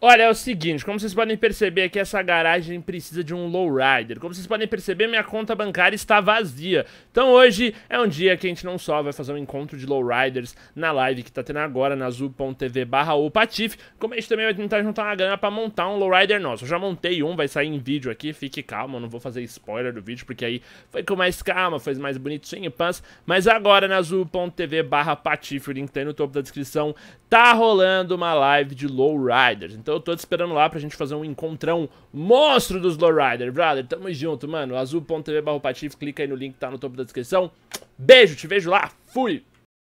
Olha, é o seguinte, como vocês podem perceber aqui, essa garagem precisa de um lowrider. Como vocês podem perceber, minha conta bancária está vazia. Então hoje é um dia que a gente não só vai fazer um encontro de lowriders na live que está tendo agora na azul.tv barra como a gente também vai tentar juntar uma grana para montar um lowrider nosso. Eu já montei um, vai sair em vídeo aqui, fique calmo, eu não vou fazer spoiler do vídeo, porque aí foi com mais calma, foi mais bonitinho, pans. Mas agora na azul.tv barra patif, o link tá aí no topo da descrição, tá rolando uma live de lowriders. Então eu tô te esperando lá pra gente fazer um encontrão monstro dos Lowrider, brother. Tamo junto, mano. azul.tv barro clica aí no link que tá no topo da descrição. Beijo, te vejo lá. Fui!